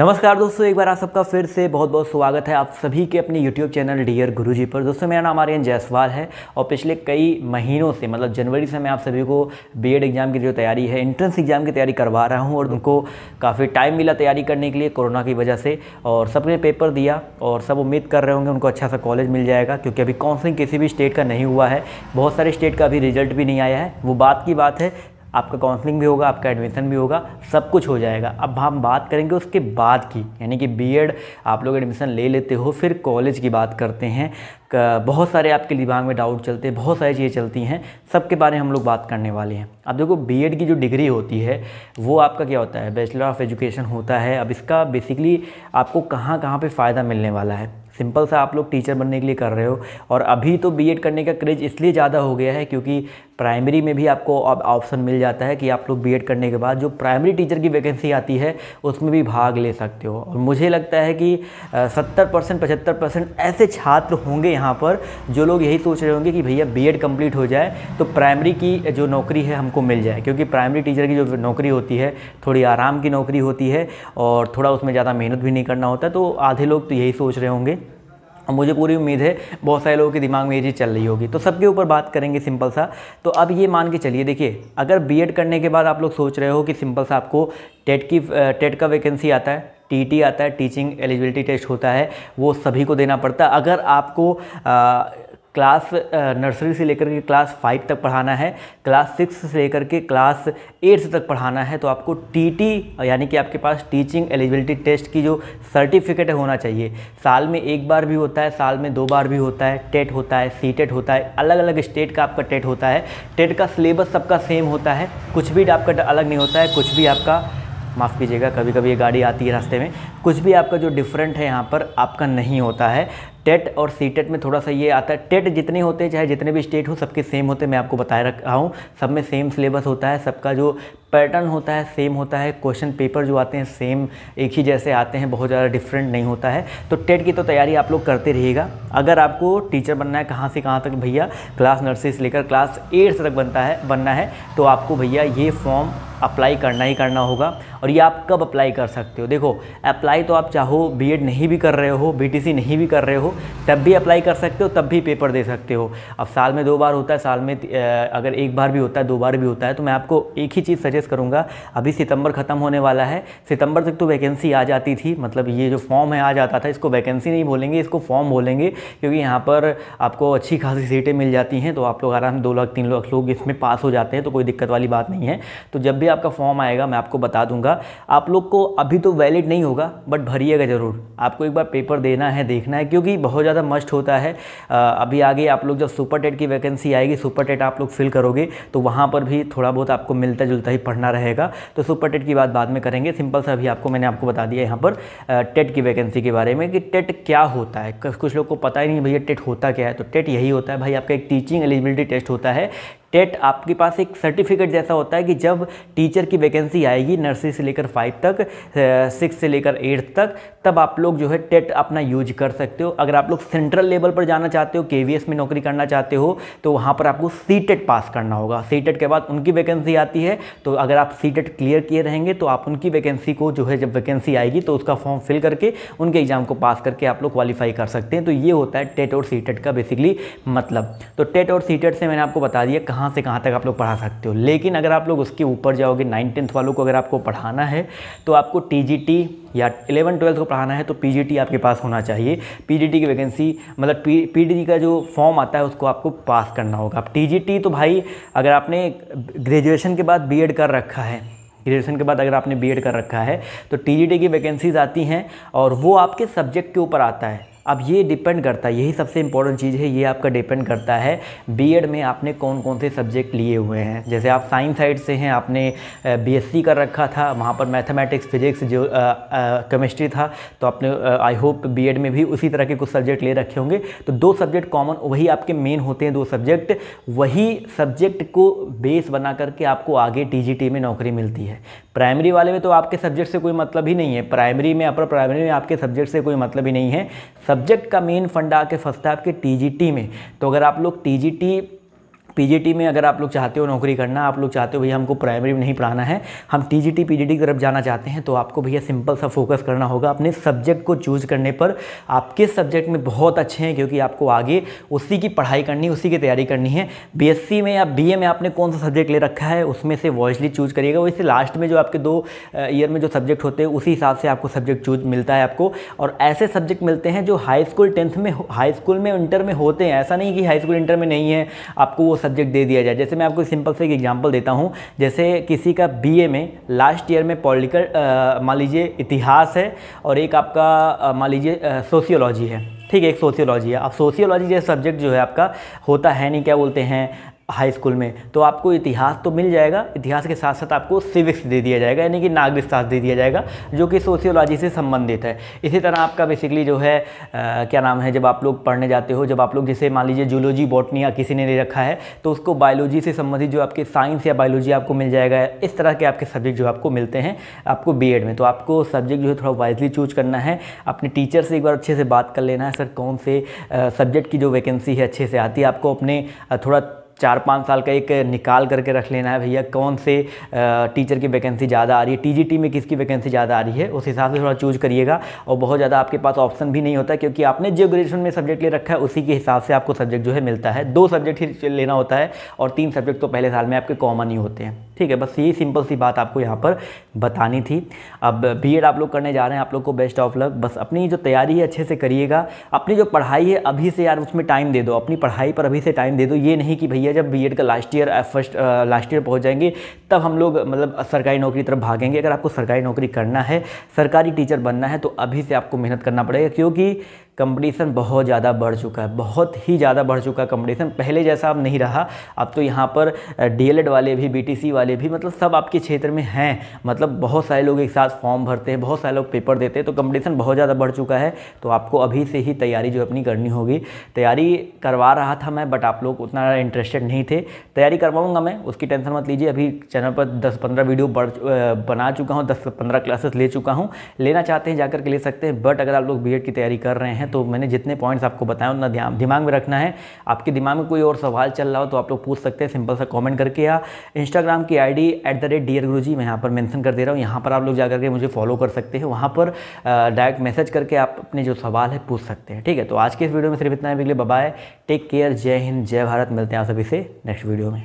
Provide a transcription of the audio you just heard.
नमस्कार दोस्तों एक बार आप सबका फिर से बहुत बहुत स्वागत है आप सभी के अपने YouTube चैनल डियर गुरुजी पर दोस्तों मेरा नाम आर्यन जायसवाल है और पिछले कई महीनों से मतलब जनवरी से मैं आप सभी को बी एग्ज़ाम की जो तैयारी है एंट्रेंस एग्ज़ाम की तैयारी करवा रहा हूं और उनको काफ़ी टाइम मिला तैयारी करने के लिए कोरोना की वजह से और सब पेपर दिया और सब उम्मीद कर रहे होंगे उनको अच्छा सा कॉलेज मिल जाएगा क्योंकि अभी काउंसलिंग किसी भी स्टेट का नहीं हुआ है बहुत सारे स्टेट का अभी रिजल्ट भी नहीं आया है वो बात की बात है आपका काउंसलिंग भी होगा आपका एडमिशन भी होगा सब कुछ हो जाएगा अब हम बात करेंगे उसके बाद की यानी कि बीएड आप लोग एडमिशन ले लेते हो फिर कॉलेज की बात करते हैं बहुत सारे आपके दिमाग में डाउट चलते हैं बहुत सारी चीज़ें चलती हैं सब के बारे में हम लोग बात करने वाले हैं अब देखो बी की जो डिग्री होती है वो आपका क्या होता है बैचलर ऑफ एजुकेशन होता है अब इसका बेसिकली आपको कहाँ कहाँ पर फ़ायदा मिलने वाला है सिंपल सा आप लोग टीचर बनने के लिए कर रहे हो और अभी तो बीएड करने का क्रेज इसलिए ज़्यादा हो गया है क्योंकि प्राइमरी में भी आपको ऑप्शन मिल जाता है कि आप लोग बीएड करने के बाद जो प्राइमरी टीचर की वैकेंसी आती है उसमें भी भाग ले सकते हो और मुझे लगता है कि सत्तर परसेंट पचहत्तर परसेंट ऐसे छात्र होंगे यहाँ पर जो लोग यही सोच रहे होंगे कि भैया बी एड हो जाए तो प्राइमरी की जो नौकरी है हमको मिल जाए क्योंकि प्राइमरी टीचर की जो नौकरी होती है थोड़ी आराम की नौकरी होती है और थोड़ा उसमें ज़्यादा मेहनत भी नहीं करना होता तो आधे लोग तो यही सोच रहे होंगे और मुझे पूरी उम्मीद है बहुत सारे लोगों के दिमाग में ये चीज़ चल रही होगी तो सबके ऊपर बात करेंगे सिंपल सा तो अब ये मान के चलिए देखिए अगर बीएड करने के बाद आप लोग सोच रहे हो कि सिंपल सा आपको टेट की टेट का वैकेंसी आता है टीटी आता है टीचिंग एलिजिबिलिटी टेस्ट होता है वो सभी को देना पड़ता है अगर आपको आ, क्लास नर्सरी से लेकर के क्लास फाइव तक पढ़ाना है क्लास सिक्स से लेकर के क्लास एट्स तक पढ़ाना है तो आपको टीटी यानी कि आपके पास टीचिंग एलिजिबिलिटी टेस्ट की जो सर्टिफिकेट है होना चाहिए साल में एक बार भी होता है साल में दो बार भी होता है टेट होता है सी टेट होता है अलग अलग स्टेट का आपका टेट होता है टेट का सिलेबस सबका सेम होता है कुछ भी आपका अलग नहीं होता है कुछ भी आपका माफ़ कीजिएगा कभी कभी ये गाड़ी आती है रास्ते में कुछ भी आपका जो डिफरेंट है यहाँ पर आपका नहीं होता है टेट और सी टेट में थोड़ा सा ये आता है टेट जितने होते हैं चाहे जितने भी स्टेट हो सबके सेम होते हैं मैं आपको बताए रखा हूँ सब में सेम सिलेबस होता है सबका जो पैटर्न होता है सेम होता है क्वेश्चन पेपर जो आते हैं सेम एक ही जैसे आते हैं बहुत ज़्यादा डिफरेंट नहीं होता है तो टेट की तो तैयारी आप लोग करते रहिएगा अगर आपको टीचर बनना है कहाँ से कहाँ तक भैया क्लास नर्सरी से लेकर क्लास एट्थ तक बनता है बनना है तो आपको भैया ये फॉर्म अप्लाई करना ही करना होगा और ये आप कब अप्लाई कर सकते हो देखो अप्लाई तो आप चाहो बीएड नहीं भी कर रहे हो बीटीसी नहीं भी कर रहे हो हो तब भी अप्लाई कर सकते हो तब भी पेपर दे सकते हो अब साल में दो बार होता है साल में अगर एक बार भी होता है दो बार भी होता है तो मैं आपको एक ही चीज़ सजेस्ट करूँगा अभी सितंबर ख़त्म होने वाला है सितंबर तक तो वैकेंसी आ जाती थी मतलब ये जो फॉर्म है आ जाता था इसको वैकेंसी नहीं बोलेंगे इसको फॉर्म बोलेंगे क्योंकि यहाँ पर आपको अच्छी खासी सीटें मिल जाती हैं तो आप लोग आराम दो लाख तीन लाख लोग इसमें पास हो जाते हैं तो कोई दिक्कत वाली बात नहीं है तो जब भी आपका फॉर्म आएगा मैं आपको बता दूंगा आप लोग को अभी तो वैलिड नहीं होगा बट भरिएगा ज़रूर आपको एक बार पेपर देना है देखना है क्योंकि बहुत ज़्यादा मस्ट होता है अभी आगे आप लोग जब सुपर टेट की वैकेंसी आएगी सुपर टेट आप लोग फिल करोगे तो वहाँ पर भी थोड़ा बहुत आपको मिलता जुलता ही पढ़ना रहेगा तो सुपर टेट की बात बाद में करेंगे सिंपल सा अभी आपको मैंने आपको बता दिया यहाँ पर टेट की वैकेंसी के बारे में कि टेट क्या होता है कुछ लोग को पता ही नहीं भैया टेट होता क्या है तो टेट यही होता है भाई आपका एक टीचिंग एलिजिबिलिटी टेस्ट होता है टेट आपके पास एक सर्टिफिकेट जैसा होता है कि जब टीचर की वैकेंसी आएगी नर्सरी से लेकर फाइव तक सिक्स से लेकर एट्थ तक तब आप लोग जो है टेट अपना यूज कर सकते हो अगर आप लोग सेंट्रल लेवल पर जाना चाहते हो के में नौकरी करना चाहते हो तो वहाँ पर आपको सी टेट पास करना होगा सी टेट के बाद उनकी वैकेंसी आती है तो अगर आप सी टेट क्लियर किए रहेंगे तो आप उनकी वैकेंसी को जो है जब वैकेंसी आएगी तो उसका फॉर्म फिल करके उनके एग्ज़ाम को पास करके आप लोग क्वालिफाई कर सकते हैं तो ये होता है टेट और सी टेट का बेसिकली मतलब तो टेट और सी टेट से मैंने आपको बता दिया कहाँ कहाँ से कहाँ तक आप लोग पढ़ा सकते हो लेकिन अगर आप लोग उसके ऊपर जाओगे नाइन टेंथ वालों को अगर आपको पढ़ाना है तो आपको टी या इलेवन ट्वेल्थ को पढ़ाना है तो पी आपके पास होना चाहिए पी की वैकेंसी मतलब पी पी का जो फॉर्म आता है उसको आपको पास करना होगा अब टी तो भाई अगर आपने ग्रेजुएशन के बाद बी कर रखा है ग्रेजुएशन के बाद अगर आपने बी कर रखा है तो टी की वैकेंसीज़ आती हैं और वो आपके सब्जेक्ट के ऊपर आता है अब ये डिपेंड करता है यही सबसे इंपॉर्टेंट चीज़ है ये आपका डिपेंड करता है बीएड में आपने कौन कौन से सब्जेक्ट लिए हुए हैं जैसे आप साइंस साइड से हैं आपने बीएससी कर रखा था वहाँ पर मैथमेटिक्स फिजिक्स जो केमिस्ट्री था तो आपने आई होप बीएड में भी उसी तरह के कुछ सब्जेक्ट ले रखे होंगे तो दो सब्जेक्ट कॉमन वही आपके मेन होते हैं दो सब्जेक्ट वही सब्जेक्ट को बेस बना करके आपको आगे टी में नौकरी मिलती है प्राइमरी वाले में तो आपके सब्जेक्ट से कोई मतलब ही नहीं है प्राइमरी में अपर प्राइमरी में आपके सब्जेक्ट से कोई मतलब ही नहीं है सब्जेक्ट का मेन फंड आके फंसता है आपके टी में तो अगर आप लोग टी पीजीटी में अगर आप लोग चाहते हो नौकरी करना आप लोग चाहते हो भैया हमको प्राइमरी में नहीं पढ़ाना है हम टीजीटी पीजीटी की तरफ जाना चाहते हैं तो आपको भैया सिंपल सा फोकस करना होगा अपने सब्जेक्ट को चूज़ करने पर आप किस सब्जेक्ट में बहुत अच्छे हैं क्योंकि आपको आगे उसी की पढ़ाई करनी उसी की तैयारी करनी है बी में या बी में आपने कौन सा सब्जेक्ट ले रखा है उसमें से वॉइसली चूज़ करिएगा वैसे लास्ट में जो आपके दो ईयर में जो सब्जेक्ट होते हैं उसी हिसाब से आपको सब्जेक्ट चूज मिलता है आपको और ऐसे सब्जेक्ट मिलते हैं जो हाई स्कूल टेंथ में हाई स्कूल में इंटर में होते हैं ऐसा नहीं कि हाई स्कूल इंटर में नहीं है आपको वो सब्जेक्ट दे दिया जाए जैसे मैं आपको सिंपल से एक एग्जांपल देता हूँ जैसे किसी का बीए में लास्ट ईयर में पॉलिटिकल मान लीजिए इतिहास है और एक आपका मान लीजिए सोशियोलॉजी है ठीक है एक सोशियोलॉजी है अब सोशियोलॉजी जैसा सब्जेक्ट जो है आपका होता है नहीं क्या बोलते हैं हाई स्कूल में तो आपको इतिहास तो मिल जाएगा इतिहास के साथ साथ आपको सिविक्स दे दिया जाएगा यानी कि नागरिक शास्त्र दे दिया जाएगा जो कि सोशियोलॉजी से संबंधित है इसी तरह आपका बेसिकली जो है आ, क्या नाम है जब आप लोग पढ़ने जाते हो जब आप लोग जैसे मान लीजिए जूलॉजी या किसी ने ले रखा है तो उसको बायोलॉजी से संबंधित जो आपके साइंस या बायोलॉजी आपको मिल जाएगा इस तरह के आपके सब्जेक्ट जो आपको मिलते हैं आपको बी में तो आपको सब्जेक्ट जो है थोड़ा वाइजली चूज करना है अपने टीचर से एक बार अच्छे से बात कर लेना है सर कौन से सब्जेक्ट की जो वैकेंसी है अच्छे से आती है आपको अपने थोड़ा चार पाँच साल का एक निकाल करके रख लेना है भैया कौन से टीचर की वैकेंसी ज़्यादा आ रही है टीजीटी में किसकी वैकेंसी ज़्यादा आ रही है उस हिसाब से थोड़ा चूज़ करिएगा और बहुत ज़्यादा आपके पास ऑप्शन भी नहीं होता क्योंकि आपने जो ग्रेजुएशन में सब्जेक्ट ले रखा है उसी के हिसाब से आपको सब्जेक्ट जो है मिलता है दो सब्जेक्ट ही लेना होता है और तीन सब्जेक्ट तो पहले साल में आपके कॉमन ही होते हैं ठीक है बस ये सिंपल सी बात आपको यहाँ पर बतानी थी अब बीएड आप लोग करने जा रहे हैं आप लोग को बेस्ट ऑफ लक बस अपनी जो तैयारी है अच्छे से करिएगा अपनी जो पढ़ाई है अभी से यार उसमें टाइम दे दो अपनी पढ़ाई पर अभी से टाइम दे दो ये नहीं कि भैया जब बीएड का last year first last year पहुँच जाएंगे तब हम लोग मतलब सरकारी नौकरी तरफ भागेंगे अगर आपको सरकारी नौकरी करना है सरकारी टीचर बनना है तो अभी से आपको मेहनत करना पड़ेगा क्योंकि कंपटीशन बहुत ज़्यादा बढ़ चुका है बहुत ही ज़्यादा बढ़ चुका है कंपटीशन पहले जैसा अब नहीं रहा अब तो यहाँ पर डी वाले भी बीटीसी वाले भी मतलब सब आपके क्षेत्र में हैं मतलब बहुत सारे लोग एक साथ फॉर्म भरते हैं बहुत सारे लोग पेपर देते हैं तो कंपटीशन बहुत ज़्यादा बढ़ चुका है तो आपको अभी से ही तैयारी जो अपनी करनी होगी तैयारी करवा रहा था मैं बट आप लोग उतना इंटरेस्टेड नहीं थे तैयारी करवाऊँगा मैं उसकी टेंशन मत लीजिए अभी चैनल पर दस पंद्रह वीडियो बना चुका हूँ दस पंद्रह क्लासेस ले चुका हूँ लेना चाहते हैं जाकर के ले सकते हैं बट अगर आप लोग बी की तैयारी कर रहे हैं हैं तो मैंने जितने पॉइंट्स आपको बताया उतना ध्यान दिमाग में रखना है आपके दिमाग में कोई और सवाल चल रहा हो तो आप लोग पूछ सकते हैं सिंपल सा कमेंट करके या इंस्टाग्राम की I D at the rate dear guru ji मैं यहाँ पर मैंसन कर दे रहा हूँ यहाँ पर आप लोग जाकर के मुझे फॉलो कर सकते हैं वहाँ पर डायरेक्ट मैसेज करके आप अपने जो सवाल है पूछ सकते हैं ठीक है तो आज के इस वीडियो में सिर्फ इतना ही अगले बबाए टेक केयर जय हिंद जय भारत मिलते हैं आप सभी से नेक्स्ट वीडियो में